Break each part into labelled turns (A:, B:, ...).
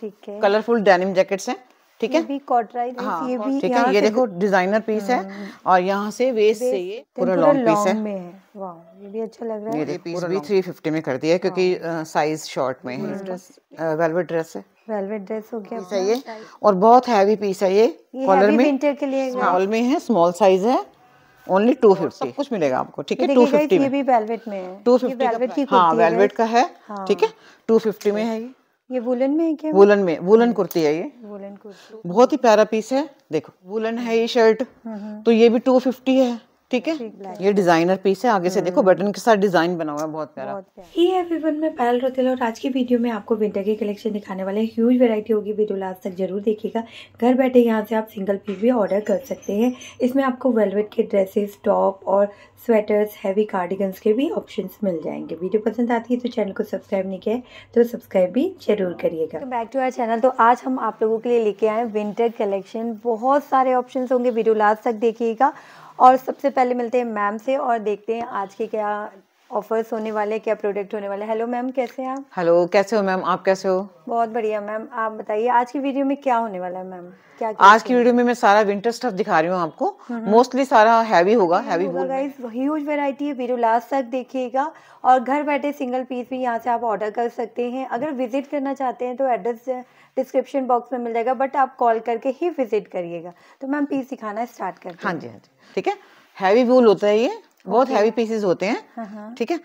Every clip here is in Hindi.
A: ठीक है
B: कलरफुल डेनिम जैकेट्स हैं
A: ठीक है ये भी कॉटराइज हाँ, ये भी ठीक है ये देखो
B: तो- डिजाइनर पीस है हम्म। और यहाँ से वेस्ट से ये पूरा लॉन्ग पीस है
A: ये भी अच्छा लग रहा है ये पीस भी
B: 350 में कर दिया क्योंकि साइज हाँ। शॉर्ट में है वेलवेट ड्रेस है
A: वेलवेट ड्रेस हो गया सही है
B: और बहुत हैवी पीस है ये कॉलर में विंटर
A: के लिए स्मॉल में
B: है स्मॉल साइज है ओनली टू फिफ्टी कुछ मिलेगा आपको ठीक है टू फिफ्टी में
A: टू फिफ्टी वेलवेट का
B: है ठीक है टू फिफ्टी में है ये
A: ये वुलन में है क्या वुलन में
B: वुलन कुर्ती है ये वुलन कुर्ती बहुत ही प्यारा पीस है देखो वुलन है ये शर्ट हम्म, हम्म। तो ये भी टू फिफ्टी है ठीक है ये डिजाइनर पीस है आगे से हम्म। देखो बटन के साथ डिजाइन बना हुआ है बहुत प्यारा
A: ही एवरीवन मैं पायल रोतेल और आज की वीडियो में आपको विंटर के कलेक्शन दिखाने वाले ह्यूज वैरायटी होगी वीडियो लास्ट तक जरूर देखिएगा घर बैठे यहाँ से आप सिंगल पीस भी ऑर्डर कर सकते हैं इसमें आपको वेलवेट के ड्रेसेस टॉप और स्वेटर्स हैवी कार्डिगन्स के भी ऑप्शन मिल जाएंगे वीडियो पसंद आती है तो चैनल को सब्सक्राइब नहीं किया तो सब्सक्राइब भी जरूर करिएगा बैक टू आर चैनल तो आज हम आप लोगों के लिए लेके आए विंटर कलेक्शन बहुत सारे ऑप्शन होंगे वीडियो लास्ट तक देखिएगा और सबसे पहले मिलते हैं मैम से और देखते हैं आज के क्या ऑफर्स होने वाले क्या प्रोडक्ट होने वाले हेलो मैम कैसे हैं आप
B: हेलो कैसे हो मैम आप कैसे हो
A: बहुत बढ़िया मैम आप बताइए आज की वीडियो में क्या होने वाला है मैम क्या, आज की वीडियो
B: में मैं सारा विंटर स्टफ दिखा रही हूँ आपको मोस्टली सारा हैवी होगा हैवी होगा
A: ह्यूज वैरायटी है वीडियो लास्ट तक देखिएगा और घर बैठे सिंगल पीस भी यहाँ से आप ऑर्डर कर सकते हैं अगर विजिट करना चाहते हैं तो एड्रेस डिस्क्रिप्शन बॉक्स में मिल जाएगा बट आप कॉल करके ही विजिट करिएगा तो मैम पीस दिखाना स्टार्ट कर हाँ जी हाँ
B: जी ठीक है हैवी वूल होता है ये बहुत हैवी पीसेस होते हैं हाँ, हाँ. ठीक है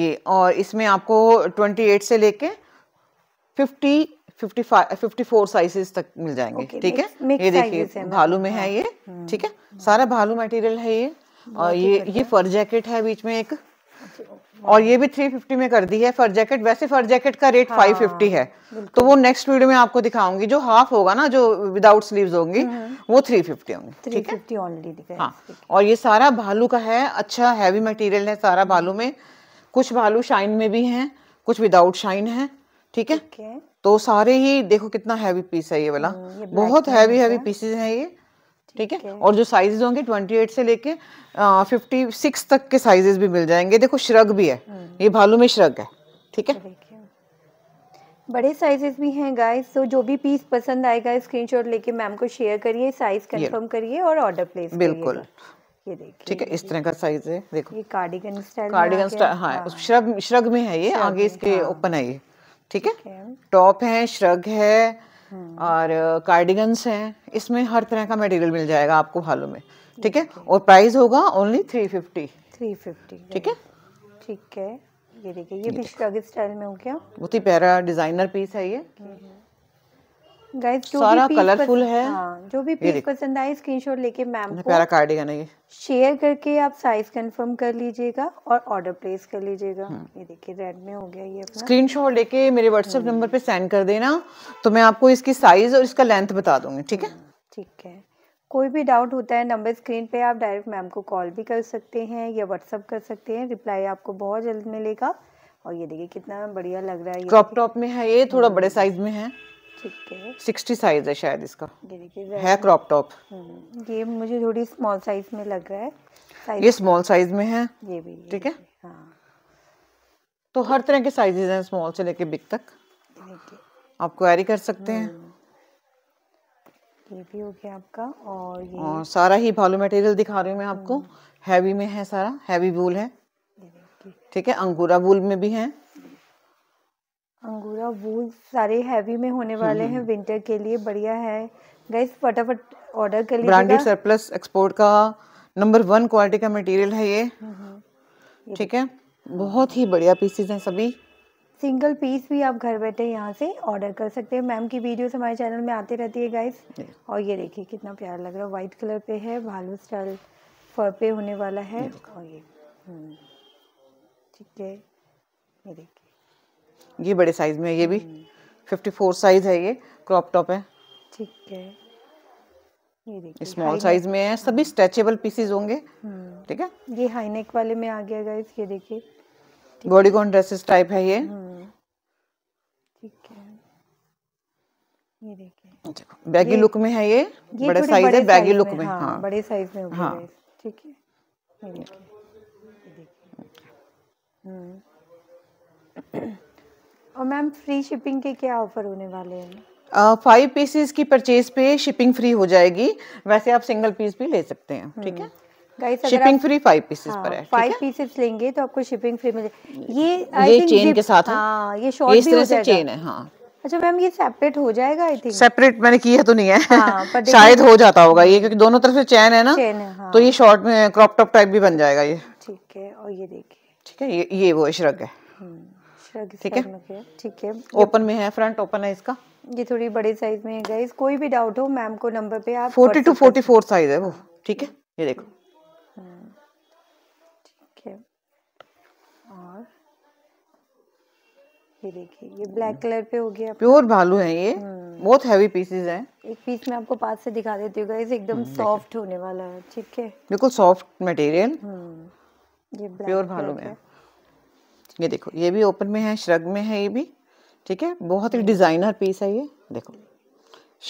B: ये और इसमें आपको 28 से लेके 50 55 54 साइजेस तक मिल जाएंगे ठीक है ये देखिए भालू में है हाँ। ये ठीक है सारा भालू मटेरियल है ये
A: और ये ये
B: फर जैकेट है बीच में एक और ये भी 350 में कर दी है फर जैकेट वैसे फर जैकेट का रेट हाँ, 550 है तो वो नेक्स्ट वीडियो में आपको दिखाऊंगी जो हाफ होगा ना जो विदाउट स्लीव्स होंगी हम्म, हम्म। वो 350 होंगी ठीक है ओनली हाँ और ये सारा भालू का है अच्छा हैवी मटेरियल है सारा भालू में कुछ भालू शाइन में भी है कुछ विदाउट शाइन है ठीक है तो सारे ही देखो कितना हैवी पीस है ये वाला हम्म, बहुत हैवी हैवी पीसेज है ये ठीक है और जो साइजेस होंगे 28 से लेके फिफ्टी सिक्स तक के साइजेस भी मिल जाएंगे देखो श्रग भी है हम्म। ये भालू में श्रग है ठीक है
A: बड़े साइजेस भी हैं गाइस तो जो भी पीस पसंद आएगा स्क्रीनशॉट लेके मैम को शेयर करिए साइज कंफर्म करिए और ऑर्डर प्लेस बिल्कुल ये देखिए ठीक है इस तरह
B: का साइज है देखो
A: ये कार्डिगन स्टाइल कार्डिगन स्टाइल हाँ, हाँ।
B: श्रग श्रग में है ये आगे इसके ओपन हाँ। है ये ठीक है टॉप है श्रग है हम्म। और कार्डिगन्स हैं इसमें हर तरह का मटेरियल मिल जाएगा आपको भालू में ठीक है और प्राइस होगा only three fifty three fifty ठीक है
A: ठीक है ये देखिए ये भी स्टाइल में हो गया
B: बहुत ही प्यारा डिजाइनर पीस है ये हम्म। जो सारा कलरफुल है
A: जो भी पीस हाँ, पसंद आए स्क्रीनशॉट लेके मैम प्यारा कार्डिगन है ये शेयर करके आप साइज कंफर्म कर लीजिएगा और ऑर्डर प्लेस कर लीजिएगा हम्म। ये देखिए रेड में हो गया ये अपना स्क्रीनशॉट
B: लेके मेरे व्हाट्सएप हम्म। नंबर पे सेंड कर देना तो मैं आपको इसकी साइज और इसका लेंथ बता दूंगी ठीक है हम्म, ठीक है
A: कोई भी डाउट होता है नंबर स्क्रीन पे आप डायरेक्ट मैम को कॉल भी कर सकते हैं या व्हाट्सअप कर सकते हैं रिप्लाई आपको बहुत जल्द मिलेगा और ये देखिए कितना बढ़िया लग रहा है क्रॉप
B: टॉप में है ये थोड़ा बड़े साइज में है सिक्सटी साइज है शायद इसका है क्रॉप हम्म, टॉप ये मुझे थोड़ी
A: स्मॉल साइज में लग रहा है ये स्मॉल
B: साइज में है ये भी ठीक है हाँ। तो हर तरह के साइजेस हैं स्मॉल से लेके बिग तक आप क्वेरी कर सकते हैं हम्म।
A: ये भी हो गया आपका और ये और सारा
B: ही भालू मटेरियल दिखा रही हूँ मैं आपको हैवी हम्म। में है सारा हैवी वूल है ठीक है अंगूरा वूल में भी है
A: अंगूरा वूल सारे हैवी में होने हम्म, वाले हम्म, हैं विंटर हम्म। के लिए बढ़िया है गाइस फटाफट ऑर्डर कर लीजिए ब्रांडेड
B: सरप्लस एक्सपोर्ट का नंबर वन क्वालिटी का मटेरियल है
A: ये
B: ठीक है बहुत ही बढ़िया पीसेज हैं सभी
A: सिंगल पीस भी आप घर बैठे यहाँ से ऑर्डर कर सकते हैं मैम की वीडियोस हमारे चैनल में आती रहती है गाइस और ये देखिए कितना प्यार लग रहा है वाइट कलर पे है भालू स्टाइल फर पे होने वाला है और ये ठीक है ये देखिए
B: ये बड़े साइज में है ये भी फिफ्टी फोर साइज है ये क्रॉप टॉप है
A: ठीक है ये स्मॉल साइज में है
B: सभी स्ट्रेचेबल हाँ। पीसेज होंगे हम्म। ठीक
A: है ये हाई नेक वाले में आ गया गाइस ये देखिए
B: बॉडी कॉन ड्रेसेस टाइप है ये हम्म। ठीक है ये देखिए बैगी अच्छा, लुक में है ये, ये बड़े साइज है बैगी लुक में हाँ, हाँ। बड़े साइज में हाँ
A: ठीक है ये देखिए हम्म और मैम फ्री शिपिंग के क्या ऑफर होने वाले हैं
B: फाइव पीसेस की परचेज पे शिपिंग फ्री हो जाएगी वैसे आप सिंगल पीस भी ले सकते हैं ठीक
A: है शिपिंग फ्री
B: फाइव पीसेस पर है
A: फाइव हाँ, पीसेस लेंगे तो आपको शिपिंग फ्री मिले ये ये चेन के साथ है हाँ, ये शॉर्ट इस तरह से चेन है हाँ अच्छा मैम ये सेपरेट हो जाएगा आई
B: थिंक सेपरेट मैंने किया तो नहीं है हाँ, शायद हो जाता होगा ये क्योंकि दोनों तरफ से चैन है ना चैन है, हाँ। तो ये शॉर्ट में क्रॉप टॉप टाइप भी बन जाएगा ये
A: ठीक है और ये देखिए
B: ठीक है ये ये वो इशरक है
A: ठीक अच्छा है ठीक है ओपन
B: में है फ्रंट ओपन है इसका
A: ये थोड़ी बड़े साइज में है गाइस कोई भी डाउट हो मैम को नंबर पे आप 40 टू
B: 44 साइज है वो ठीक है ये देखो हम्म। ठीक है और
A: ये देखिए ये ब्लैक कलर पे हो गया प्योर भालू है ये
B: हम्म। बहुत हैवी पीसेस हैं
A: एक पीस मैं आपको पास से दिखा देती हूं गाइस एकदम सॉफ्ट हम्म, होने वाला है ठीक है
B: बिल्कुल सॉफ्ट मटेरियल
A: हम्म ये प्योर भालू है
B: ये देखो ये भी ओपन में है श्रग में है ये भी ठीक है बहुत ही डिज़ाइनर पीस है ये देखो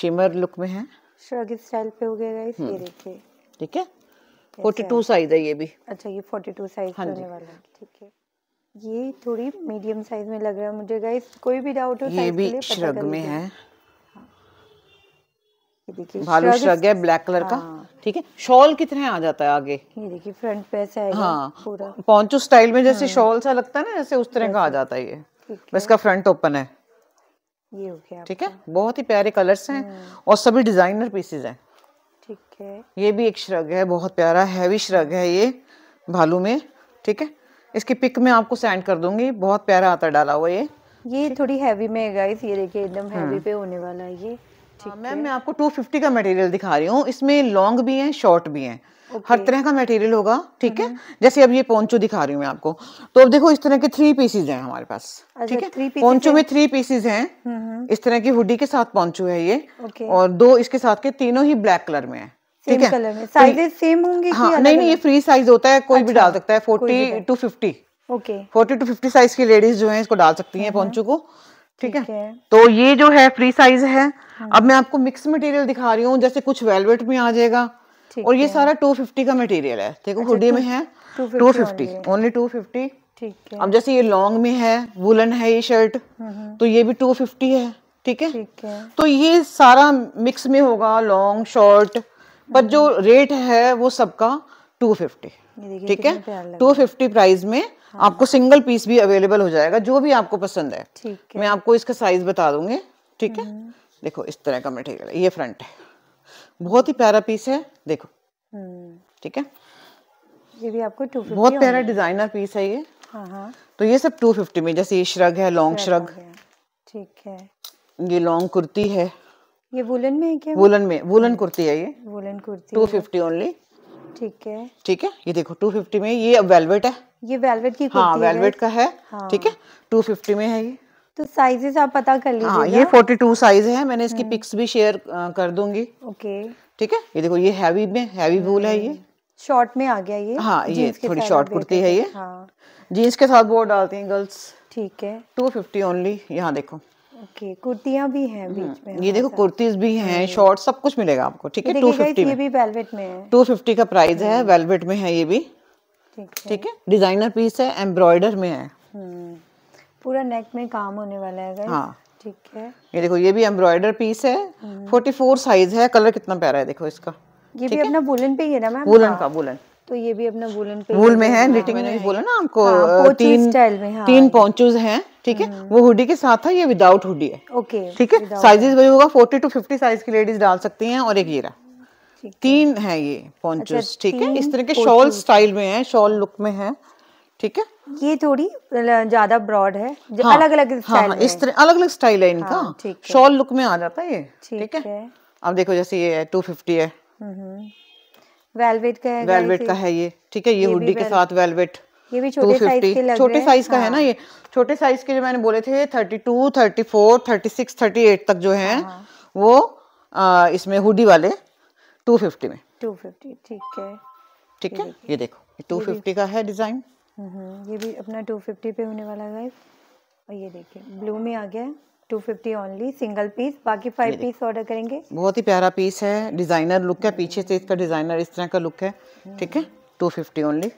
B: शिमर लुक में है
A: श्रग स्टाइल पे हो गया इस ये हम्म। देखिए
B: ठीक है फोर्टी टू साइज है ये भी अच्छा ये फोर्टी टू साइज होने वाला
A: है ठीक है ये थोड़ी मीडियम साइज में लग रहा है मुझे गाइस कोई भी डाउट हो ये भी श्रग में है
B: देखिए भालू श्रग है ब्लैक कलर का हाँ। ठीक है शॉल कितने आ जाता है आगे ये देखिए फ्रंट पे ऐसा है हाँ पूरा पॉन्चो स्टाइल में जैसे शॉल हाँ। सा लगता है ना जैसे उस तरह का आ जाता है ये बस का फ्रंट ओपन है
A: ये हो गया ठीक है
B: बहुत ही प्यारे कलर्स हैं हम्म। और सभी डिजाइनर पीसेज हैं ठीक है ये भी एक श्रग है बहुत प्यारा हैवी श्रग है ये भालू में ठीक है इसकी पिक में आपको सेंड कर दूंगी बहुत प्यारा आता डाला हुआ ये
A: ये थोड़ी हैवी में है गाइस ये देखिए एकदम हैवी हम्म। पे होने वाला है ये हाँ, मैम मैं
B: आपको 250 का मटेरियल दिखा रही हूँ इसमें लॉन्ग भी है शॉर्ट भी है okay. हर तरह का मटेरियल होगा ठीक है हम्म। जैसे अब ये पोंचो दिखा रही हूँ मैं आपको तो अब देखो इस तरह के थ्री पीसेज हैं हमारे पास अच्छा, ठीक है पोंचो में थ्री पीसेज हैं हम्म, हम्म। इस तरह की हुडी के साथ पोंचो है ये okay. और दो इसके साथ के तीनों ही ब्लैक कलर में है ठीक
A: है सेम होंगे हाँ नहीं नहीं ये
B: फ्री साइज होता है कोई भी अच्छा, डाल सकता है forty two fifty okay forty two fifty size की लेडीज जो है इसको डाल सकती है पोंचो को ठीक है? तो ये जो है फ्री साइज है हाँ। अब मैं आपको मिक्स मटेरियल दिखा रही हूँ जैसे कुछ वेलवेट में आ जाएगा और ये सारा टू फिफ्टी का मटेरियल है देखो हुडी अच्छा, में है टू फिफ्टी ओनली फिफ्टी ठीक है अब जैसे ये लॉन्ग में है वुलन है ये शर्ट हम्म, हम्म। तो ये भी टू फिफ्टी है ठीक है तो ये सारा मिक्स में होगा लॉन्ग शॉर्ट पर जो रेट हम्म। है वो सबका टू फिफ्टी ठीक है टू फिफ्टी प्राइस में हाँ। आपको सिंगल पीस भी अवेलेबल हो जाएगा जो भी आपको पसंद है ठीक है मैं आपको इसका साइज बता दूंगी ठीक है हम्म। देखो इस तरह का मटेरियल ये फ्रंट है बहुत ही प्यारा पीस है देखो हम्म। ठीक है
A: ये भी आपको बहुत प्यारा
B: डिजाइनर पीस है ये हाँ, हाँ। तो ये सब टू फिफ्टी में जैसे ये श्रग है लॉन्ग श्रग ठीक है ये लॉन्ग कुर्ती है
A: ये वुलन में है क्या वुलन
B: में वुलन हम्म। कुर्ती है ये
A: वुलन कुर्ती फिफ्टी ओनली ठीक है
B: ठीक है ये देखो 250 में ये वेलवेट है
A: ये वेलवेट की हाँ वेलवेट का है हाँ। ठीक है
B: 250 में है ये
A: तो साइजेस आप पता कर लीजिए हाँ ये
B: 42 साइज है मैंने इसकी पिक्स हम्म। भी शेयर कर दूंगी ओके ठीक है ये देखो ये हैवी में हैवी वूल है ये शॉर्ट में आ गया ये हाँ ये थोड़ी शॉर्ट कुर्ती है ये
A: जीन्स
B: हाँ। के साथ बोर्ड डालती है गर्ल्स ठीक है टू फिफ्टी ओनली यहाँ देखो ओके कुर्तियां भी हैं हम्म, बीच में ये देखो कुर्तीज भी हैं शॉर्ट हम्म। सब कुछ मिलेगा आपको ठीक है टू फिफ्टी में
A: भी वेलवेट में
B: टू फिफ्टी का प्राइस है वेलवेट हम्म। में है ये भी ठीक है डिजाइनर पीस है एम्ब्रॉयडर में है
A: पूरा नेक में काम होने वाला है हाँ ठीक है
B: ये देखो ये भी एम्ब्रॉयडर पीस है फोर्टी फोर साइज है कलर कितना प्यारा है देखो इसका
A: ये भी अपना बुलन पे ही है ना मैम बुलन हाँ। का बुलन तो ये भी अपना वुलन पे वूल में है निटिंग में बोला ना आपको हाँ, तीन स्टाइल में हाँ, तीन
B: पॉन्चूज हैं ठीक है हम्म। वो हुडी के साथ था ये विदाउट हुडी है
A: ओके ठीक है साइजेस
B: वही होगा फोर्टी टू फिफ्टी साइज की लेडीज डाल सकती हैं और एक ये रहा तीन है ये पॉन्चूज अच्छा, ठीक है इस तरह के शॉल स्टाइल में है शॉल लुक में है ठीक है ये थोड़ी ज्यादा ब्रॉड है हाँ, अलग अलग हाँ, इस तरह अलग अलग स्टाइल है इनका शॉल लुक में आ जाता है ये ठीक है अब देखो जैसे ये है टू फिफ्टी है वेलवेट का है वेलवेट का है ये ठीक है ये, ये हुडी के साथ वेलवेट ये भी छोटे साइज के लग छोटे साइज का है ना हाँ। ये छोटे साइज के जो मैंने बोले थे thirty two thirty four thirty six thirty eight तक जो है हाँ, हाँ। वो इसमें हुडी वाले टू फिफ्टी में
A: टू फिफ्टी ठीक है
B: ठीक है ये देखो टू फिफ्टी
A: का है डिजाइन हम्म, हम्म, ये भी अपना टू फिफ्टी पे होने वाला है और ये देखिए ब्लू में आ गया है two fifty only single piece बाकी फाइव पीस ऑर्डर करेंगे
B: बहुत ही प्यारा पीस है डिज़ाइनर लुक है पीछे से इसका डिज़ाइनर इस तरह का लुक है हम्म। ठीक है two fifty only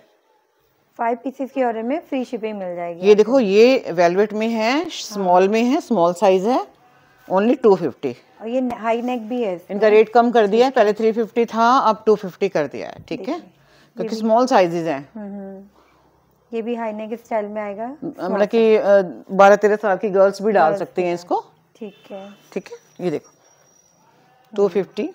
A: five pieces के ऑर्डर में फ्री शिपिंग मिल जाएगी ये
B: देखो ये वेलवेट में है स्मॉल हाँ। में है स्मॉल साइज है ओनली टू फिफ्टी
A: और ये हाई नेक भी है इनका रेट
B: कम कर दिया है पहले थ्री फिफ्टी था अब टू फिफ्टी कर दिया है ठीक है क्योंकि स्मॉल साइजेज हैं
A: हम्म, हम्म। ये भी हाई नेक स्टाइल में आएगा मतलब
B: कि बारह तेरह साल की गर्ल्स भी डाल सकती हैं इसको ठीक है ठीक है ये देखो टू फिफ्टी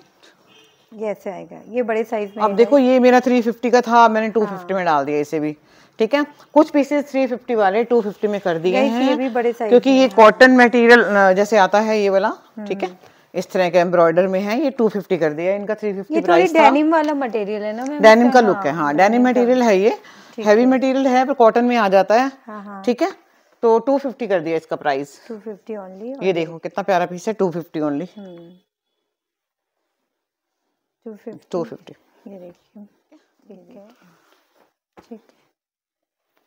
A: ऐसे आएगा ये बड़े साइज में अब देखो ये
B: मेरा थ्री फिफ्टी का था मैंने टू हाँ। फिफ्टी में डाल दिया इसे भी ठीक है कुछ पीसेस 350 वाले 250 में कर दिए हैं ये भी
A: बड़े साइज क्योंकि ये
B: कॉटन मटेरियल जैसे आता है ये वाला हम्म। ठीक है इस तरह के एम्ब्रॉयडर में है ये 250 कर दिया इनका 350 प्राइस था डेनिम
A: वाला मटेरियल है ना डेनिम का लुक है हाँ डेनिम हाँ, मटेरियल
B: है ये हैवी मटेरियल है पर कॉटन में आ जाता है हाँ, हाँ। ठीक है तो 250 कर दिया इसका प्राइस 250 ओनली ये देखो कितना प्यारा पीस है 250 ओनली
A: 250 250 ये देखिए ठीक है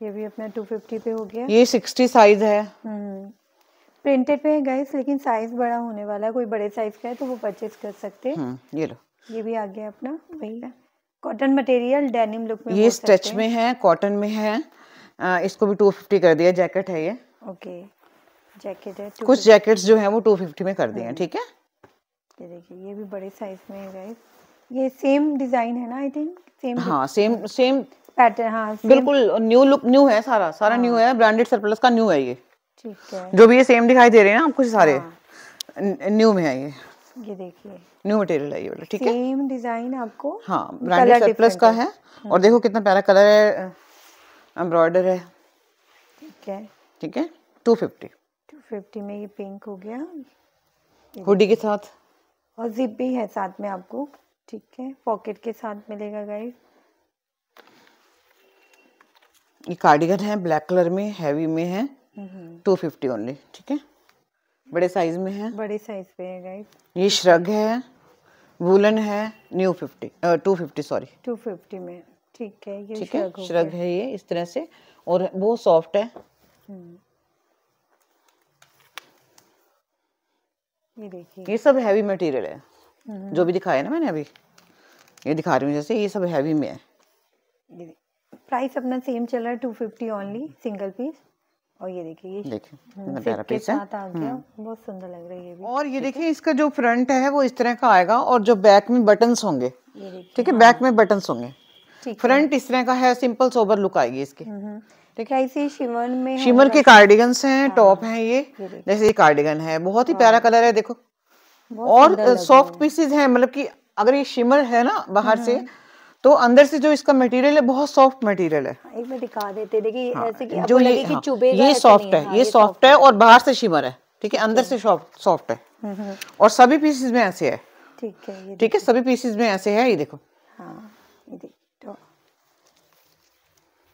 A: ये भी अपना 250 पे हो गया ये
B: 60 साइज है प्रिंटेड
A: हम्म। पे है गाइस लेकिन साइज बड़ा होने वाला है कोई बड़े साइज का है तो वो परचेज कर सकते हैं
B: हम्म, ये लो
A: ये भी आ गया अपना वही है कॉटन मटेरियल डेनिम लुक में ये स्ट्रेच में है
B: कॉटन में है आ, इसको भी 250 कर दिया जैकेट है ये
A: ओके जैकेट है कुछ जैकेट्स
B: जो है वो 250 में कर दिए हैं हाँ। ठीक है
A: ये देखिए ये भी बड़े साइज में है गाइस ये सेम डिजाइन है ना आई थिंक सेम हाँ सेम
B: सेम पैटर्न हाँ बिल्कुल न्यू लुक न्यू है सारा सारा हाँ. न्यू है ब्रांडेड सरप्लस का न्यू है ये ठीक है जो भी ये सेम दिखाई दे रहे हैं ना आपको सारे न्यू हाँ। में है ये ये देखिए न्यू मटेरियल है ये वाला ठीक है
A: सेम डिजाइन आपको हाँ ब्रांडेड सरप्लस का है
B: हम्म। और देखो कितना प्यारा कलर है एम्ब्रॉयडर है ठीक है ठीक है टू फिफ्टी
A: टू फिफ्टी में ये पिंक हो गया हुडी के साथ और जिप भी है साथ में आपको ठीक है पॉकेट के साथ मिलेगा गाइस
B: ये कार्डिगन है ब्लैक कलर में हैवी में है टू फिफ्टी ओनली ठीक है बड़े साइज में
A: है बड़े साइज पे है गाइस
B: ये श्रग है वूलन है new fifty two fifty sorry two fifty में
A: ठीक है ये ठीक है श्रग है
B: ये इस तरह से और वो सॉफ्ट है हम्म। ये देखिए ये सब हैवी मटेरियल है हम्म। जो भी दिखाया ना मैंने अभी ये दिखा रही हूँ जैसे ये सब हैवी में है
A: प्राइस अपना सेम चल रहा है two fifty only single piece और ये देखिए
B: देखिए हम्म, हम्म।
A: बहुत सुंदर लग रही है और ये देखिए इसका
B: जो फ्रंट है वो इस तरह का आएगा और जो बैक में बटन हाँ। होंगे ठीक है बैक में बटन होंगे फ्रंट इस तरह का है सिंपल सोबर लुक आएगी इसके हम्म,
A: है शिमर में शिमर के कार्डिगन
B: हैं टॉप हाँ। हैं ये जैसे ये कार्डिगन है बहुत ही प्यारा कलर हाँ। है देखो और सॉफ्ट पीसेज हैं मतलब कि अगर ये शिमर है ना बाहर से तो अंदर से जो इसका मटेरियल है बहुत सॉफ्ट मटेरियल है
A: हाँ, एक मैं दिखा देते देखिए हाँ, ऐसे कि जो ये कि हाँ, चुभेगा ये सॉफ्ट है हाँ, ये सॉफ्ट
B: है और बाहर से शिमर है ठीक है अंदर से सॉफ्ट है हम्म, हम्म। और सभी पीसेस में ऐसे है
A: ठीक है ठीक
B: है सभी पीसेस में ऐसे है ये देखो
A: ये
B: देखो तो।,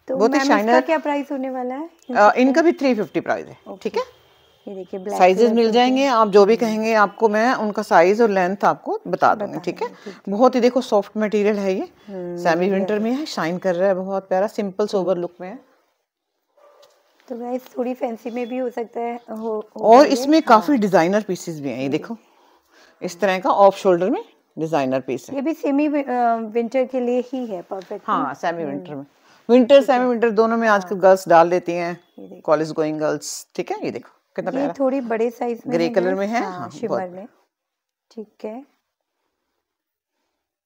B: तो बहुत ही शाइनर
A: क्या प्राइस होने वाला
B: है इनका भी थ्री फिफ्टी प्राइस है ठीक है
A: ये देखिए ब्लैक साइजेस मिल जाएंगे
B: आप जो भी कहेंगे आपको मैं उनका साइज और लेंथ आपको बता दूंगी ठीक है बहुत ही देखो सॉफ्ट मटेरियल है ये सेमी हम्म, विंटर में है शाइन कर रहा है बहुत प्यारा सिंपल सोबर लुक में है
A: तो गाइस थोड़ी फैंसी में भी हो सकता है हो, हो और इसमें
B: हाँ। काफी डिजाइनर पीसेस भी हैं ये देखो इस तरह का ऑफ शोल्डर में डिजाइनर पीस है ये
A: भी सेमी विंटर के लिए ही है परफेक्ट हाँ सेमी हम्म। विंटर
B: में विंटर सेमी विंटर दोनों में आजकल गर्ल्स हाँ। डाल देती हैं कॉलेज गोइंग गर्ल्स ठीक है ये देखो कितना ये
A: थोड़ी बड़े साइज में ग्रे कलर में है शिमर हाँ, हाँ, में ठीक है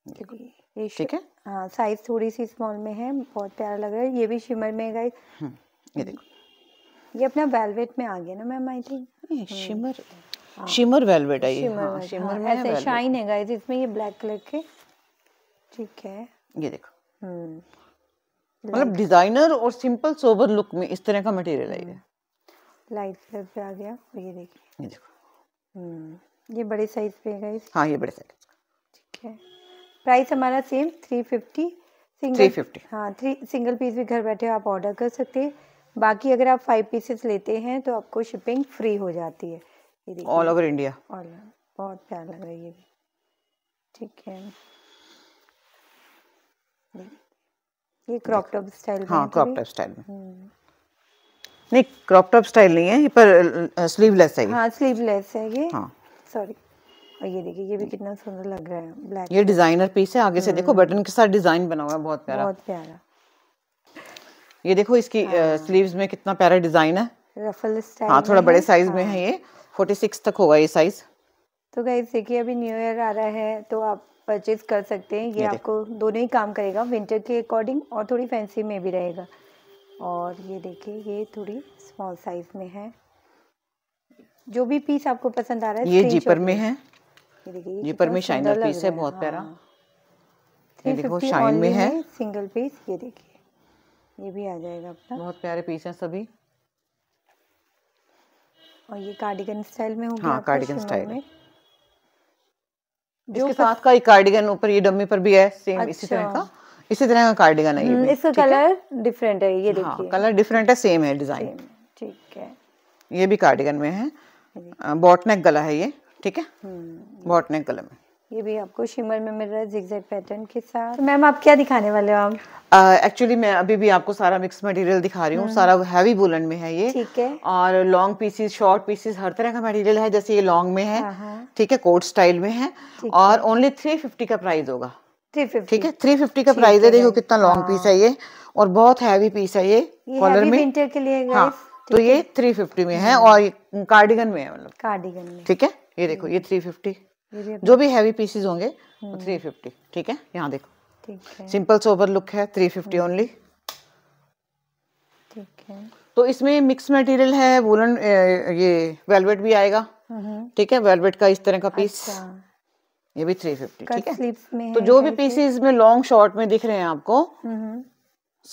A: ये ठीक है हाँ साइज थोड़ी सी स्मॉल में है बहुत प्यारा लग रहा है ये भी शिमर में है गाइस
B: हम्म, ये देखो
A: ये अपना वेलवेट में आ गया ना ma'am I think shimmer
B: shimmer velvet है ये शिमर शिमर हाँ, में ऐसे शाइन
A: है गाइस इसमें ये ब्लैक कलर के ठीक है
B: ये देखो हम्म। मतलब डिजाइनर और सिंपल सोबर लुक में इस तरह का मटेरियल है ये हम्म।
A: लाइट कलर पे आ गया और ये देखिए
B: ये देखो हम्म,
A: ये बड़े साइज पे है हाँ ये बड़े साइज ठीक है प्राइस हमारा same three fifty single three fifty हाँ थ्री सिंगल पीस भी घर बैठे आप ऑर्डर कर सकते हैं बाकी अगर आप फाइव पीसेस लेते हैं तो आपको शिपिंग फ्री हो जाती है ऑल ओवर इंडिया ऑल बहुत प्यार लग रहा है ये भी ठीक है ये क्रॉप टॉप स्टाइल हाँ क्रॉप टॉप स्टाइल में हम्म।
B: नहीं क्रॉप टॉप स्टाइल नहीं है ये पर स्लीवलेस है हाँ
A: स्लीवलेस है ये हाँ सॉरी हाँ। और ये देखिए ये भी कितना सुंदर लग रहा है ब्लैक ये
B: डिजाइनर पीस है आगे से देखो बटन हम्म। के साथ डिजाइन बना हुआ है बहुत प्यारा बहुत प्यारा ये देखो इसकी हाँ। स्लीव्स में कितना प्यारा डिजाइन है
A: रफल स्टाइल हाँ थोड़ा बड़े साइज
B: में हाँ। है ये 46 तक होगा ये साइज
A: तो गाइज देखिए अभी न्यू ईयर आ रहा है तो आप परचेज कर सकते हैं ये, ये आपको दोनों ही काम करेगा विंटर के अकॉर्डिंग और थोड़ी फैंसी में भी रहेगा और ये देखिए ये थोड़ी स्मॉल साइज में है जो भी पीस आपको पसंद आ रहा है ये जीपर में है ये
B: जीपर में शाइनर पीस है बहुत प्यारा हाँ। ये देखो शाइन में है
A: सिंगल पीस ये देखिए ये भी आ जाएगा अपना बहुत प्यारे पीस हैं सभी
B: और ये कार्डिगन स्टाइल में होगा हाँ कार्डिगन स्टाइल में इसके साथ का एक कार्डिगन ऊपर ये डमी पर भी है सेम इसी अच्छा। तरह का इसी तरह का कार्डिगन है ये हम्म, इसका कलर डिफरेंट है ये हाँ, देखिए हाँ, कलर डिफरेंट है सेम है डिजाइन ठीक है ये भी कार्डिगन में है बॉटनेक गला है ये ठीक है बॉटनेक हम्म, गला में
A: ये भी आपको शिमर में मिल रहा है जिगजैग पैटर्न के साथ मैम तो आप क्या
B: दिखाने वाले हो आप एक्चुअली मैं अभी भी आपको सारा मिक्स मटेरियल दिखा रही हूँ हम्म। सारा हैवी बुलन में है ये ठीक है और लॉन्ग पीसेस शॉर्ट पीसेस हर तरह का मटेरियल है जैसे ये लॉन्ग हाँ, हाँ। में है ठीक है कोट स्टाइल में है और ओनली थ्री फिफ्टी का प्राइस होगा ठीक है थ्री फिफ्टी का प्राइस है देखो कितना लॉन्ग पीस हाँ। है ये और बहुत हैवी पीस है ये कॉलर में विंटर के लिए हाँ तो ये थ्री फिफ्टी में है हम्म। और कार्डिगन में है मतलब
A: कार्डिगन में
B: ठीक है ये देखो ये हम्म। थ्री फिफ्टी जो भी हैवी पीसेज होंगे हम्म। थ्री फिफ्टी ठीक है यहाँ
A: देखो
B: सिंपल सोबर लुक है थ्री फिफ्टी ओनली ठीक है तो इसमें मिक्स मटेरियल है वुलन ये वेलवेट भी आएगा ठीक है वेलवेट का इस तरह का पीस अच्छा। ये भी फिफ्टी ठीक
A: है तो जो भी
B: पीसेस में लॉन्ग शॉर्ट में दिख रहे हैं आपको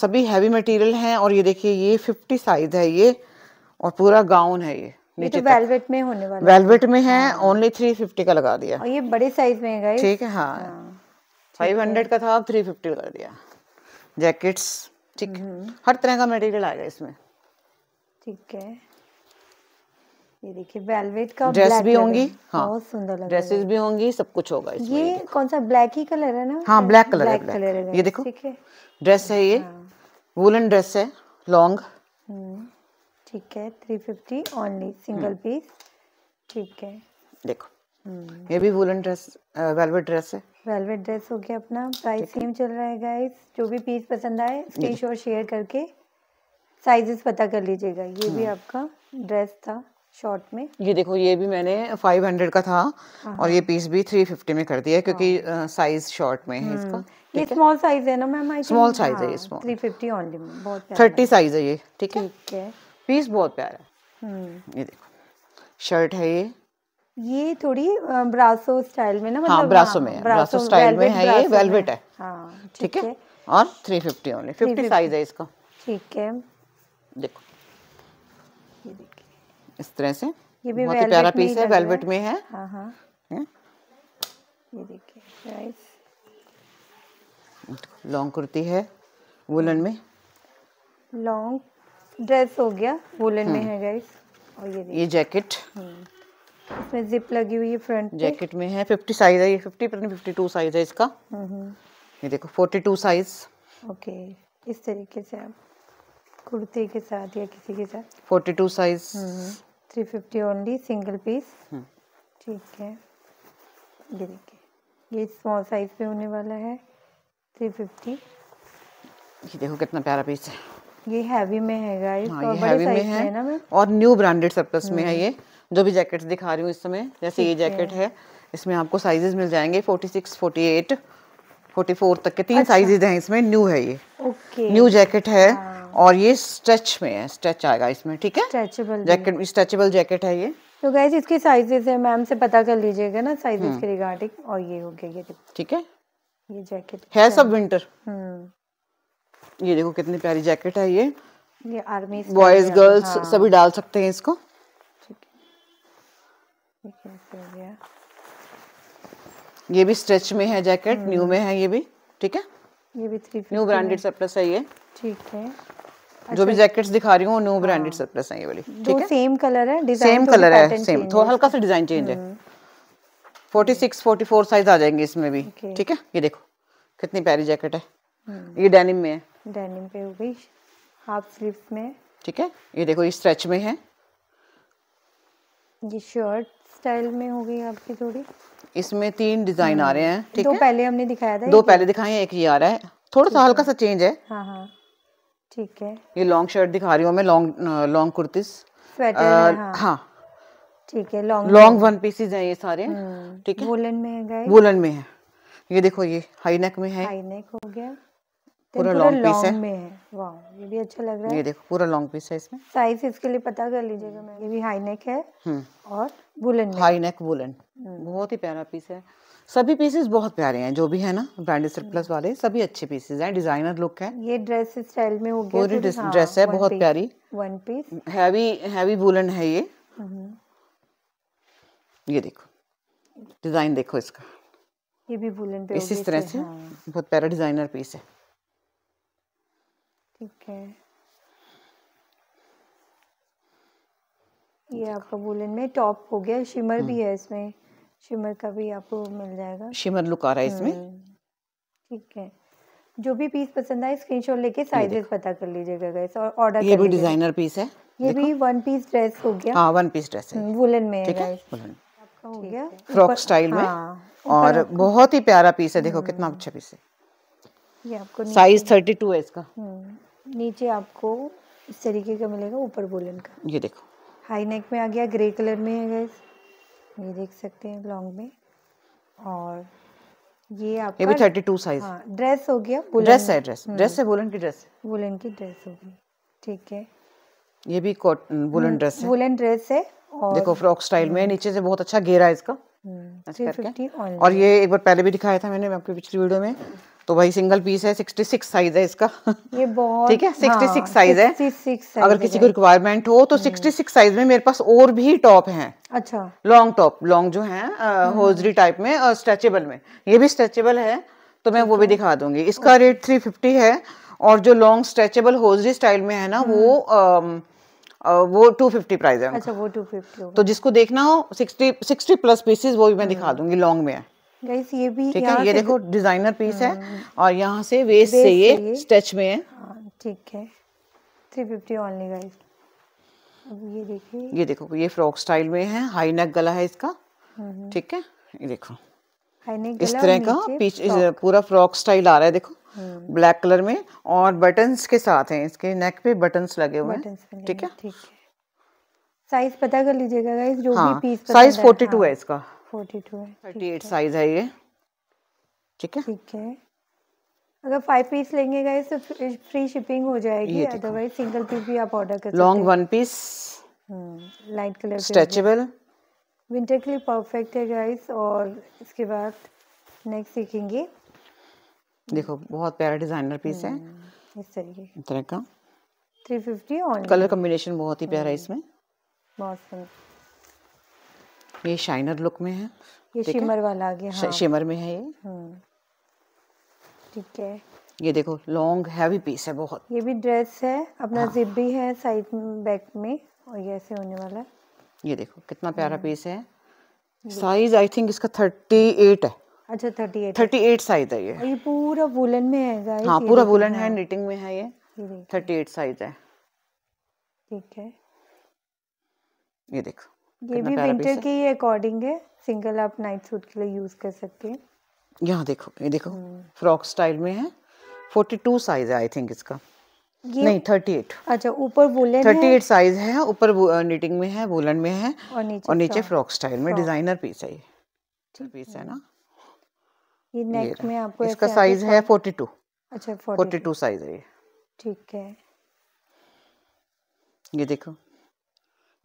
B: सभी हैवी मटेरियल हैं और ये देखिए ये फिफ्टी साइज है ये और पूरा गाउन है ये नीचे तो
A: वेलवेट में होने वाला
B: वेलवेट में है ओनली थ्री फिफ्टी का लगा दिया और ये बड़े साइज में है ठीक है हाँ फाइव हाँ। हंड्रेड का था अब थ्री फिफ्टी लगा दिया जैकेट्स ठीक हर तरह का मटेरियल आएगा इसमें ठीक है ये देखिए वेलवेट का ड्रेस हाँ। भी होंगी ड्रेस हाँ, है ये वुलन ड्रेस है लॉन्ग ठीक है थ्री फिफ्टी सिंगल पीस ठीक है देखो हम्म। ये भी वुलन ड्रेस वेलवेट ड्रेस है
A: वेलवेट ड्रेस हो गया अपना प्राइस सेम चल रहा है गाइस जो भी पीस पसंद आए स्क्रीनशॉट शेयर करके साइजेस पता कर लीजिएगा ये भी हम्म। आपका ड्रेस था शॉर्ट में
B: ये देखो ये भी मैंने 500 का था हाँ, और ये पीस हाँ। भी 350 में कर दिया क्योंकि साइज हाँ। शॉर्ट में है इसका
A: हम्म। ये स्मॉल साइज है ना मैम आई स्मॉल साइज है ये स्मॉल 350 ओनली में बहुत प्यारा 30
B: साइज है ये ठीक है ठीक है पीस बहुत प्यारा
A: है हम्म
B: ये देखो शर्ट है ये
A: ये थोड़ी ब्रासो स्टाइल में ना मतलब हाँ, ब्रासो में है ब्रासो स्टाइल में है ये वेलवेट है हाँ ठीक है
B: और 350 ओनली 50 साइज है इसका ठीक है देखो इस तरह से ये भी बहुत प्यारा पीस है वेलवेट में हाँ, हाँ। है
A: ये देखिए
B: लॉन्ग कुर्ती है वुलन में
A: लॉन्ग ड्रेस हो गया वुलन में हाँ। है गाइस और ये ये
B: जैकेट हम्म।
A: इसमें जिप लगी हुई है फ्रंट जैकेट
B: में है फिफ्टी साइज है ये फिफ्टी पर फिफ्टी टू साइज है इसका
A: हम्म, हम्म।
B: ये देखो फोर्टी टू साइज
A: ओके इस तरीके से आप कुर्ती के साथ या किसी के साथ
B: forty two size
A: three fifty only single piece ठीक है ये देखिए ये स्मॉल साइज पे होने वाला है थ्री फिफ्टी ये
B: देखो कितना प्यारा पीस है
A: ये हैवी में है गाइस हाँ, और बड़े साइज में है, ना
B: ना और न्यू ब्रांडेड सरप्लस में है हम्म। ये जो भी जैकेट्स दिखा रही हूँ इस समय जैसे ये जैकेट है इसमें आपको साइजेस मिल जाएंगे 46, 48, 44 तक के तीन अच्छा। साइजेस हैं इसमें न्यू है ये ओके न्यू जैकेट है हाँ। और ये स्ट्रेच में है स्ट्रेच आएगा इसमें ठीक है
A: स्ट्रेचेबल जैकेट
B: स्ट्रेचेबल जैकेट है ये
A: तो गाइज इसके साइजेस है मैम से पता कर लीजिएगा ना साइजेस हम्म। के रिगार्डिंग और ये हो गया ये ठीक है ये जैकेट
B: है अच्छा। सब विंटर हम्म। ये देखो कितनी प्यारी जैकेट है ये
A: ये आर्मी बॉयज गर्ल्स हाँ। सभी डाल
B: सकते हैं इसको ये भी स्ट्रेच में है जैकेट न्यू हम्म। में है ये भी ठीक है ये भी थ्री न्यू ब्रांडेड सरप्लस है ये ठीक है अच्छा। जो भी जैकेट्स अच्छा। दिखा रही हूँ न्यू ब्रांडेड सरप्लस है ये वाली तो ठीक है
A: सेम कलर है सेम कलर तो है सेम थोड़ा हल्का सा
B: डिजाइन चेंज है forty six forty four size आ जाएंगे इसमें भी ठीक है ये देखो कितनी प्यारी जैकेट है हम्म। ये डेनिम में है
A: डेनिम पे हो गई हाफ स्लीव में
B: ठीक है ये देखो ये स्ट्रेच में है
A: ये शर्ट स्टाइल में हो गई आपकी थोड़ी
B: इसमें तीन डिजाइन आ हम्म। रहे हैं ठीक है दो
A: पहले हमने दिखाया था दो
B: पहले दिखाए हैं एक ये आ रहा है थोड़ा सा हल्का सा चेंज है
A: हाँ हाँ ठीक है
B: ये लॉन्ग शर्ट दिखा रही हूँ मैं लॉन्ग लॉन्ग कुर्तीस हाँ।, हाँ
A: ठीक है लॉन्ग लॉन्ग वन पीसेज हैं ये सारे हम्म, ठीक है वोलन में है वोलन
B: में है ये देखो ये हाई नेक में है
A: हाई नेक हो गया
B: पूरा लॉन्ग पीस है में
A: है वाह ये भी अच्छा लग रहा है ये देखो
B: पूरा लॉन्ग पीस है इसमें
A: साइज इसके लिए पता कर लीजिएगा मैं ये भी हाई नेक है हम्म। और
B: वुलन हाई नेक वुलन बहुत ही प्यारा पीस है सभी पीसेस बहुत प्यारे हैं जो भी है ना ब्रांडेड हम्म। सरप्लस वाले सभी अच्छे पीसेस हैं डिजाइनर लुक है ये ड्रेस स्टाइल में हो गया पूरी ड्रेस तो हाँ, है बहुत प्यारी
A: one piece
B: heavy heavy woollen है ये ये देखो डिजाइन देखो इसका
A: ये भी वूलन पे इसी तरह से
B: बहुत प्यारा डिजाइनर पीस है
A: ठीक है ये आपका वूलन में टॉप हो गया शिमर भी हम्म। है इसमें शिमर का भी आपको मिल जाएगा शिमर लुक आ रहा है इसमें हम्म, ठीक है जो भी पीस पसंद आए स्क्रीनशॉट लेके साइजेस पता कर लीजिएगा गाइस और ऑर्डर ये भी डिजाइनर पीस है ये भी वन पीस ड्रेस हो गया हाँ वन पीस ड्रेस है वुलन हम्म, में ठीक है वुलन आपका हो गया फ्रॉक स्टाइल में हाँ,
B: और बहुत ही प्यारा पीस है देखो कितना हम्म। अच्छा पीस
A: है ये आपको साइज
B: थर्टी टू है इसका
A: नीचे आपको इस तरीके का मिलेगा ऊपर वुलन का ये देखो हाई नेक में आ गया ग्रे कलर में है गाइस ये देख सकते हैं लॉन्ग में और ये आपका ये भी 32 साइज हाँ ड्रेस हो गया ड्रेस है ड्रेस हम्म। ड्रेस है वुलन की ड्रेस वुलन की ड्रेस होगी ठीक है
B: ये भी कॉटन वुलन ड्रेस है वुलन ड्रेस है और देखो फ्रॉक स्टाइल में नीचे से बहुत अच्छा घेरा है इसका
A: हम्म, तो और
B: ये एक बार पहले भी दिखाया था मैंने आपके पिछली वीडियो में तो भाई सिंगल पीस है 66 साइज है इसका
A: ये बहुत ठीक है 66 हाँ, साइज है 66 अगर किसी को
B: रिक्वायरमेंट हो तो 66 हम्म। साइज में मेरे पास और भी टॉप हैं अच्छा लॉन्ग टॉप लॉन्ग जो है होजरी टाइप में और स्ट्रेचेबल में ये भी स्ट्रेचेबल है तो मैं वो भी अच्छा। दिखा दूंगी इसका रेट थ्री है और जो लॉन्ग स्ट्रेचेबल होजरी स्टाइल में है ना हम्म। वो वो टू फिफ्टी प्राइस है अच्छा
A: वो टू फिफ्टी तो
B: जिसको देखना हो सिक्सटी सिक्सटी प्लस पीसेज वो भी मैं दिखा हम्म। दूंगी लॉन्ग में है
A: गाइस ये भी ठीक है ये देखो
B: डिजाइनर पीस है हम्म। और यहाँ से वेस्ट से ये स्टेच में है
A: हाँ, ठीक है थ्री फिफ्टी ऑनली गाइस ये देखिए ये
B: देखो ये फ्रॉक स्टाइल में है हाई नेक गला है इसका हम्म। ठीक है ये देखो
A: इस तरह का पीछे
B: पूरा फ्रॉक स्टाइल आ रहा है देखो हाँ। ब्लैक कलर में और बटन्स के साथ हैं इसके नेक पे बटन्स लगे हुए हैं ठीक है
A: साइज पता कर लीजिएगा गाइस जो हाँ, भी पीस साइज 42 हाँ, है
B: इसका 42 है 38 साइज है ये ठीक है ठीक है
A: अगर फाइव पीस लेंगे गाइस तो फ्री शिपिंग हो जाएगी अदरवाइज सिंगल पीस भी आप ऑर्डर कर सकते हैं long one piece light colour stretchable winter के लिए परफेक्ट है गाइस और इसके बाद नेक्स्ट सीखेंगे
B: देखो बहुत प्यारा डिजाइनर पीस है हम्म, इस तरह का
A: 350 ऑन कलर
B: कॉम्बिनेशन बहुत ही प्यारा है हम्म। इसमें बहुत ये शाइनर लुक में है
A: ये शिमर वाला आ गया हाँ।
B: शिमर में है ये
A: ठीक है हाँ। हम्म।
B: ये देखो लॉन्ग हैवी पीस है बहुत
A: ये भी ड्रेस है अपना हाँ। जिप भी है साइड बैक में और ये ऐसे होने वाला है
B: ये देखो कितना प्यारा पीस है साइज आई थिंक इसका थर्टी एट है
A: अच्छा thirty eight thirty
B: eight size है ये
A: ये पूरा वुलन में है पूरा है निटिंग में है ये साइज है ठीक है
B: ये देखो ये भी विंटर के
A: ही अकॉर्डिंग है सिंगल आप नाइट सूट के लिए यूज कर सकते हैं
B: यहाँ देखो ये देखो फ्रॉक हम्म। स्टाइल में है फोर्टी टू साइज है आई थिंक इसका ये? नहीं थर्टी एट
A: अच्छा ऊपर वुलन थर्टी एट
B: साइज है ऊपर निटिंग में है वुलन में है
A: और नीचे, और नीचे
B: फ्रॉक स्टाइल में डिजाइनर पीस है ये पीस है ना
A: ये नेक में आपको इसका साइज है फोर्टी
B: अच्छा साइज है ठीक है ये देखो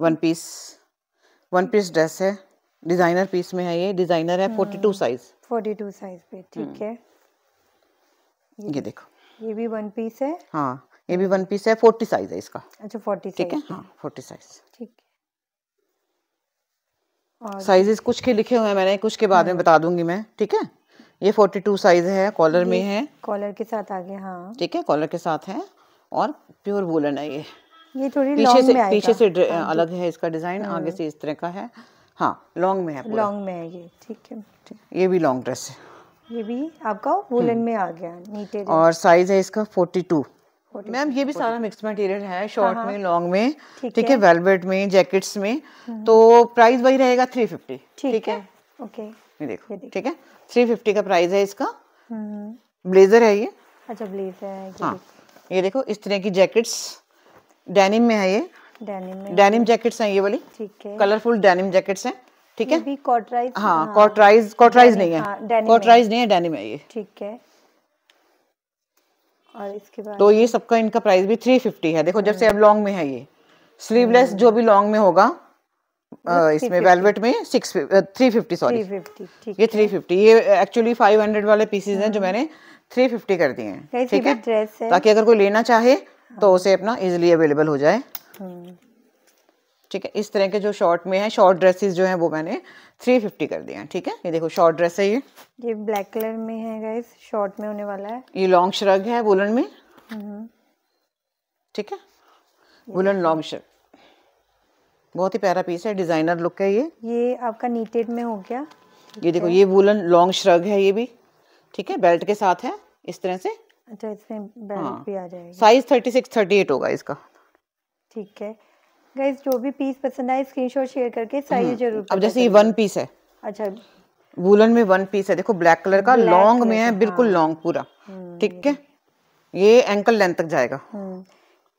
B: one piece one piece dress है डिजाइनर पीस में है ये डिजाइनर है forty two size
A: forty two size पे ठीक हम्म। है
B: ये, ये
A: देखो ये भी वन पीस है
B: हाँ ये भी वन पीस है फोर्टी साइज है इसका
A: अच्छा फोर्टी ठीक है हाँ फोर्टी साइज ठीक साइजेस
B: कुछ के लिखे हुए हैं मैंने कुछ के बाद में हम्म। बता दूंगी मैं ठीक है ये फोर्टी टू साइज है कॉलर में है
A: कॉलर के साथ आगे हाँ
B: ठीक है कॉलर के साथ है और प्योर वूलन है ये
A: ये थोड़ी पीछे से पीछे से हाँ, अलग
B: है इसका डिजाइन हाँ। आगे से इस तरह का है हाँ लॉन्ग में है लॉन्ग
A: में है ये ठीक है
B: ये भी लॉन्ग ड्रेस
A: है ये भी आपका वूलन हम्म। में आ गया नीचे और
B: साइज है इसका फोर्टी टू मैम ये भी सारा मिक्स मटेरियल है शॉर्ट हाँ, में लॉन्ग में ठीक है वेलवेट में जैकेट्स में हम्म। तो प्राइस वही रहेगा थ्री फिफ्टी ठीक है ओके देखो ठीक है थ्री फिफ्टी का प्राइस है इसका
A: ब्लेजर हम्म। है ये अच्छा ब्लेजर है ये हाँ
B: ये देखो इस तरह की जैकेट्स डेनिम में है ये डेनिम में डेनिम जैकेट्स हैं ये वाली ठीक है कलरफुल डेनिम जैकेट्स हैं
A: ठीक है भी कॉटराइज हाँ कॉटराइज
B: हाँ। कॉटराइज नहीं है कॉटराइज हाँ, नहीं है डेनिम है ये ठीक है
A: और इसके बाद तो ये
B: सबका इनका प्राइस भी थ्री फिफ्टी है देखो जब से हम्म। अब लॉन्ग में है ये स्लीवलेस हम्म। जो भी लॉन्ग में होगा Uh, इसमें वेलवेट में सिक्स थ्री फिफ्टी सॉरी ये थ्री फिफ्टी ये एक्चुअली फाइव हंड्रेड वाले पीसेज हैं जो हाँ। मैंने थ्री फिफ्टी कर दिए हैं ठीक है ताकि अगर कोई लेना चाहे तो हाँ। उसे अपना इजिली अवेलेबल हो जाए हाँ। ठीक है इस तरह के जो शॉर्ट में है शॉर्ट ड्रेसेस जो है वो मैंने थ्री फिफ्टी कर दिया ठीक है ये देखो शॉर्ट ड्रेस है ये
A: ये ब्लैक कलर में है गाइस शॉर्ट में होने वाला है
B: ये लॉन्ग श्रग है वुलन में हम्म। ठीक है वुलन लॉन्ग श्रग बहुत ही प्यारा पीस है डिज़ाइनर लुक है ये ये आपका नीटेड में हो गया ये देखो ये वुलन लॉन्ग श्रग है ये भी ठीक है बेल्ट के साथ है इस तरह से
A: अच्छा इसमें बेल्ट हाँ। भी आ जाएगा
B: size thirty six thirty eight होगा इसका
A: ठीक है गाइज जो भी पीस पसंद आए स्क्रीनशॉट शेयर करके साइज हम्म। जरूर अब जैसे ये वन पीस है अच्छा
B: वुलन में वन पीस है देखो ब्लैक कलर का लॉन्ग में है बिल्कुल लॉन्ग हाँ। पूरा हम्म। ठीक है ये एंकल लेंथ तक जाएगा
A: हम्म।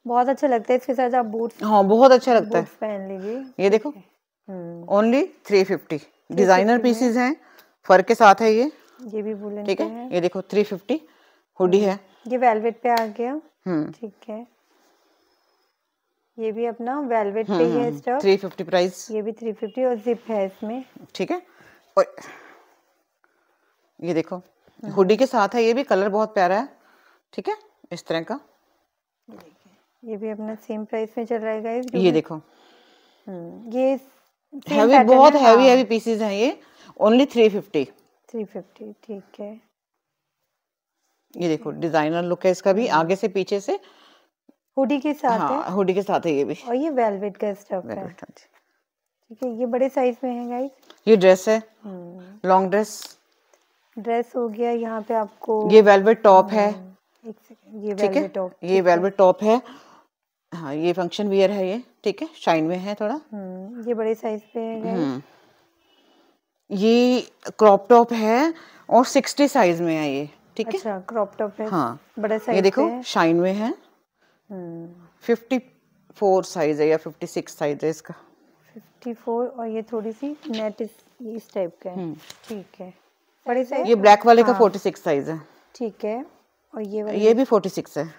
A: बहुत अच्छा लगता है इसके साथ आप बूट
B: हाँ बहुत अच्छा लगता है
A: पहन लीजिए
B: ये देखो only three fifty designer pieces है फर के साथ है ये
A: ये भी बोले ठीक है ये
B: देखो थ्री फिफ्टी हुडी है
A: हम्म। ये वेलवेट पे आ गया हम्म। ठीक है ये भी अपना वेलवेट पे है स्टॉक थ्री
B: फिफ्टी प्राइस ये भी थ्री फिफ्टी और जिप है इसमें ठीक है और ये देखो हम्म। हुडी के साथ है ये भी कलर बहुत प्यारा है ठीक है इस तरह का
A: ये भी अपना सेम प्राइस में चल रहा है गाइस ये देखो
B: हम्म, ये हैवी बहुत हैवी हैवी
A: पीसेस हैं ये
B: ओनली 350
A: 350 ठीक है
B: ये देखो डिजाइनर लुक है इसका भी हम्म। आगे से पीछे से हुडी के साथ हाँ, है हुडी के साथ है ये भी और ये वेलवेट का स्टफ है हाँ ठीक
A: है ये बड़े साइज में है गाइस
B: ये ड्रेस है लॉन्ग ड्रेस
A: ड्रेस हो गया यहाँ पे आपको ये वेलवेट
B: टॉप है हम्म,
A: एक सेकंड ये वेलवेट टॉप ये वेलवेट
B: टॉप है हाँ ये फंक्शन वियर है ये ठीक है शाइन में है थोड़ा हम्म,
A: ये बड़े साइज पे है हम्म।
B: ये क्रॉप टॉप है और सिक्सटी साइज में है ये
A: ठीक है अच्छा क्रॉप टॉप है हाँ बड़े साइज ये देखो
B: शाइन में है फिफ्टी फोर साइज है या फिफ्टी सिक्स साइज है इसका
A: फिफ्टी फोर और ये थोड़ी सी नेट इस, इस टाइप का है हम्म। ठीक है बड़े साइज ये ब्लैक वाले का फोर्टी
B: सिक्स साइज है
A: ठीक है और ये ये भी फोर्टी सिक्स है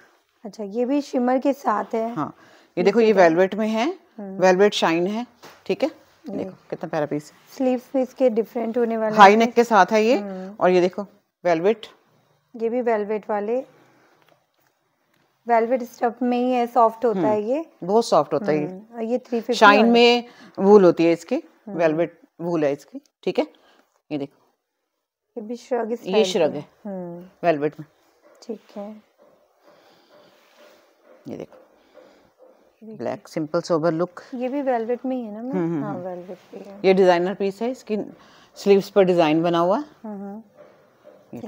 A: अच्छा ये भी शिमर के साथ है हाँ ये देखो ये
B: वेलवेट में है वेलवेट हम्म। शाइन है ठीक है देखो कितना प्यारा पीस
A: स्लीव भी इसके डिफरेंट होने वाले हाई नेक के साथ है ये हम्म।
B: और ये देखो वेलवेट
A: ये भी वेलवेट वाले वेलवेट स्टफ में ही है सॉफ्ट हम्म, होता है ये
B: बहुत सॉफ्ट होता है ये
A: ये थ्री शाइन में
B: वूल होती है इसकी वेलवेट वूल है इसकी ठीक है ये देखो
A: ये भी श्रग ये श्रग है वेलवेट में ठीक है
B: ये देखो ब्लैक सिंपल सोबर लुक ये भी वेलवेट में ही है ना मैम हां
A: वेलवेट पे है ये
B: डिजाइनर पीस है इसकी स्लीव्स पर डिजाइन बना हुआ है हाँ, हाँ। ये,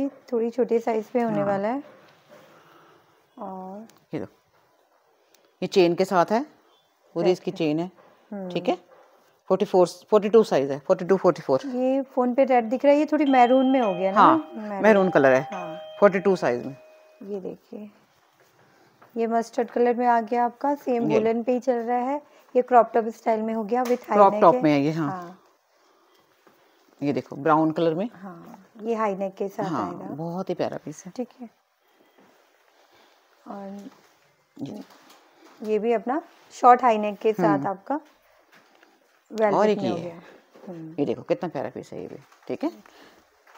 A: ये थोड़ी छोटी साइज में होने हाँ। वाला है और
B: ये देखो ये चेन के साथ है
A: पूरी इसकी चेन है हम्म। ठीक है
B: 44 42 साइज है 42 44 ये
A: फोन पे रेड दिख रहा है ये थोड़ी मैरून में हो गया ना हां मैरून,
B: कलर है हां 42 साइज में ये देखिए
A: ये मस्टर्ड कलर में आ गया आपका सेम वुलन पे ही चल रहा है ये क्रॉप टॉप स्टाइल में हो गया विथ क्रॉप टॉप में है ये हाँ, हाँ।
B: ये देखो ब्राउन कलर में
A: हाँ ये हाई नेक के साथ हाँ, आएगा
B: बहुत ही प्यारा पीस है ठीक है
A: और ये, भी अपना शॉर्ट हाई नेक के साथ हम्म। आपका और एक ये
B: हम्म। ये देखो कितना प्यारा पीस है ये भी ठीक है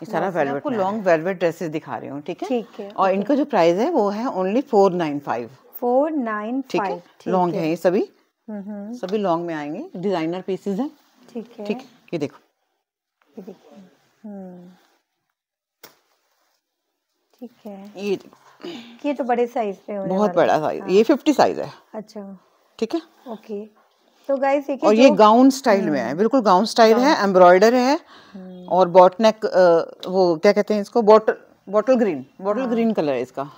B: ये सारा वेलवेट आपको लॉन्ग वेलवेट ड्रेसेस दिखा रही हूँ ठीक है ठीक है और इनका जो प्राइस है वो है only four nine five
A: four nine ठीक है लॉन्ग है ये सभी सभी
B: लॉन्ग में आएंगे डिजाइनर पीसेज है ठीक है ठीक है ये देखो
A: हम्म। ठीक है ये ये तो बड़े साइज पे बहुत बड़ा साइज हाँ। ये फिफ्टी साइज है अच्छा ठीक है ओके तो गाइस देखिए और ये गाउन स्टाइल में
B: हाँ। है बिल्कुल गाउन स्टाइल है एम्ब्रॉयडर है हम्म। और बॉटनेक वो क्या कहते हैं इसको bottle bottle green bottle green colour है इसका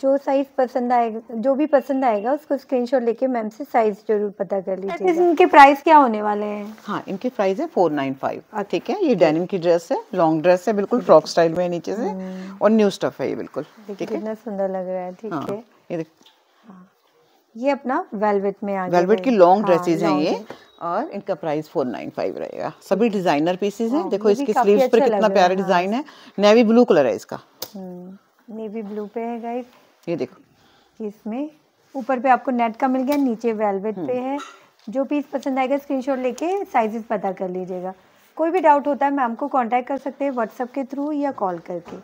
A: जो साइज पसंद आएगा जो भी पसंद आएगा उसको स्क्रीनशॉट लेके मैम से साइज जरूर पता कर लीजिए
B: इनके प्राइस क्या होने वाले हैं हाँ इनके प्राइस है फोर नाइन फाइव ठीक है ये डेनिम की ड्रेस है लॉन्ग ड्रेस है बिल्कुल फ्रॉक स्टाइल में नीचे से हम्म। और न्यू स्टफ है ये बिल्कुल कितना
A: सुंदर लग रहा है ठीक हाँ, है ये ये अपना वेलवेट में आ वेलवेट की लॉन्ग ड्रेसेस हाँ, हैं ये
B: और इनका प्राइस फोर नाइन फाइव रहेगा सभी डिजाइनर पीसेस हैं हाँ, देखो इसकी स्लीव्स पर कितना प्यारा डिजाइन है नेवी ब्लू कलर है इसका
A: नेवी हम्म, ब्लू पे है गाइस
B: ये देखो
A: इसमें ऊपर पे आपको नेट का मिल गया नीचे वेलवेट हम्म। पे है जो पीस पसंद आएगा स्क्रीनशॉट लेके साइजेस पता कर लीजिएगा कोई भी डाउट होता है मैम को कांटेक्ट कर सकते हैं व्हाट्सअप के थ्रू या कॉल करके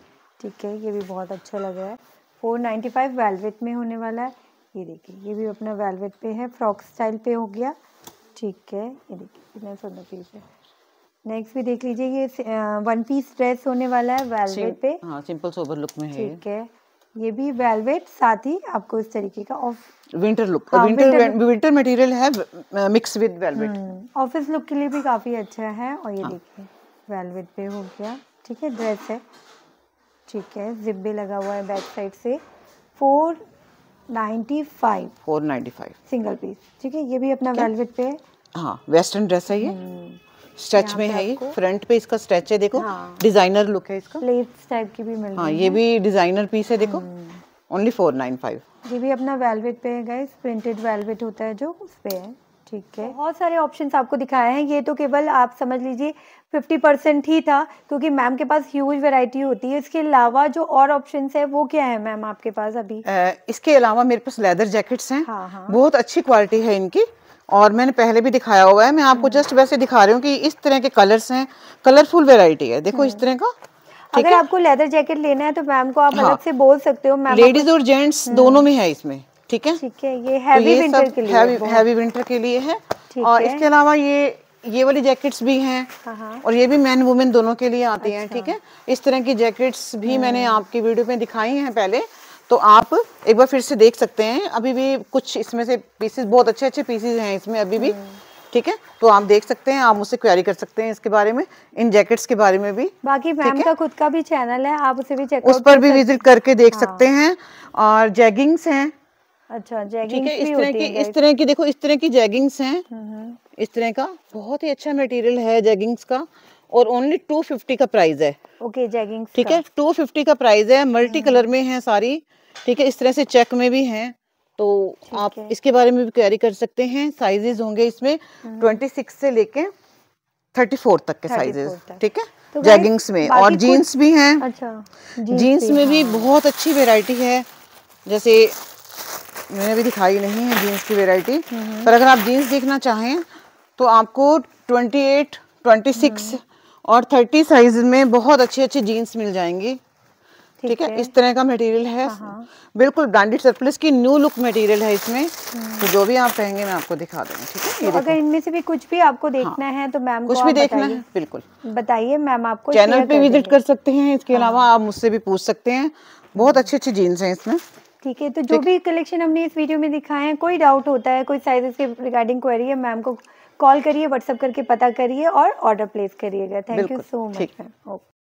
A: ठीक है ये भी बहुत अच्छा लग रहा है फोर नाइन्टी फाइव वेलवेट में होने वाला है ये देखिए ये भी अपना वेलवेट पे है फ्रॉक स्टाइल पे हो गया ठीक है ये देखिए कितना सुंदर पीस है नेक्स्ट भी देख लीजिए ये वन पीस ड्रेस होने वाला है वेलवेट पे
B: हाँ सिंपल सोबर लुक में है ठीक
A: है ये भी वेलवेट साथ ही आपको इस तरीके का off
B: winter look winter winter material है mix with velvet
A: office look के लिए भी काफी अच्छा है और ये हाँ। देखिए वेलवेट पे हो गया ठीक है ड्रेस है ठीक है जिप भी लगा हुआ है बैक साइड से four ninety five
B: four ninety five
A: single piece ठीक है ये भी अपना वेलवेट पे है
B: हाँ वेस्टर्न ड्रेस है ये हम्म। स्ट्रेच में है ये फ्रंट पे इसका स्ट्रेच है देखो हाँ। डिजाइनर लुक है इसका
A: प्लेट्स टाइप की भी मिल हाँ ये
B: भी डिजाइनर पीस है देखो हम्म। ओनली फोर नाइन फाइव
A: ये भी अपना वेलवेट पे है गाइस प्रिंटेड वेलवेट होता है जो उस पे है ठीक है बहुत सारे ऑप्शन आपको दिखाए हैं ये तो केवल आप समझ लीजिए फिफ्टी परसेंट ही था क्योंकि मैम के पास ह्यूज वैरायटी होती है इसके अलावा जो और ऑप्शन है वो क्या है
B: मैम आपके पास अभी आ, इसके अलावा मेरे पास लेदर जैकेट्स हैं हाँ, हाँ। बहुत अच्छी क्वालिटी है इनकी और मैंने पहले भी दिखाया हुआ है मैं आपको जस्ट हम्म। वैसे दिखा रही हूँ की इस तरह के कलर्स है कलरफुल वेराइटी है देखो इस हम्म। तरह का अगर आपको लेदर जैकेट लेना है तो मैम को आप हाँ, अलग से बोल सकते हो मैम लेडीज और जेंट्स हम्म। दोनों में है इसमें ठीक है ठीक है ये हैवी तो विंटर के लिए हैवी, हैवी विंटर के लिए है और है। इसके अलावा ये ये वाली जैकेट्स भी हैं हाँ, हाँ। और ये भी मैन वुमेन दोनों के लिए आती हैं ठीक अच्छा। है इस तरह की जैकेट्स भी हम्म। मैंने आपकी वीडियो में दिखाई हैं पहले तो आप एक बार फिर से देख सकते हैं अभी भी कुछ इसमें से पीसेस बहुत अच्छे अच्छे पीसेस हैं इसमें अभी भी हम्म। ठीक है तो आप देख सकते हैं आप मुझसे क्वेरी कर सकते हैं इसके बारे में इन जैकेट्स के बारे में भी बाकी मैम का खुद का भी चैनल
A: है आप उसे भी चेक उस पर भी विजिट
B: करके देख हाँ। सकते हैं और जैगिंग्स हैं
A: अच्छा ठीक है इस तरह की इस तरह की
B: देखो इस तरह की जैगिंग्स हैं इस तरह का बहुत ही अच्छा मटेरियल है जैगिंग्स का और ओनली टू फिफ्टी का प्राइस है
A: ओके जैगिंग्स ठीक है
B: टू फिफ्टी का प्राइस है मल्टी कलर में है सारी ठीक है इस तरह से चेक में भी तो है तो आप इसके बारे में भी क्वेरी कर सकते हैं साइजेस होंगे इसमें ट्वेंटी हम्म। सिक्स से लेके थर्टी फोर तक के साइजेस ठीक है तो जैगिंग्स में और जीन्स भी हैं अच्छा जीन्स में भी बहुत अच्छी वेराइटी है जैसे मैंने अभी दिखाई नहीं है जीन्स की वेराइटी हम्म। पर अगर आप जीन्स देखना चाहें तो आपको ट्वेंटी एट ट्वेंटी सिक्स और थर्टी साइज में बहुत अच्छी अच्छी जीन्स मिल जाएंगी ठीक है इस तरह का मटेरियल है हाँ, हाँ। बिल्कुल ब्रांडेड सरप्लस की न्यू लुक मटेरियल है इसमें हम्म। तो जो भी आप कहेंगे मैं आपको दिखा दूंगी ठीक है तो अगर
A: इनमें से भी कुछ भी आपको हाँ। देखना हाँ। है तो मैम कुछ भी देखना है बिल्कुल बताइए मैम आपको चैनल पे विजिट कर
B: सकते हैं इसके अलावा आप मुझसे भी पूछ सकते हैं बहुत अच्छी अच्छी जीन्स है इसमें
A: ठीक है तो जो भी कलेक्शन हमने इस वीडियो में दिखाए हैं कोई डाउट होता है कोई साइजेस के रिगार्डिंग क्वेरी है मैम को कॉल करिए व्हाट्सअप करके पता करिए और ऑर्डर प्लेस करिएगा thank you so much ma'am okay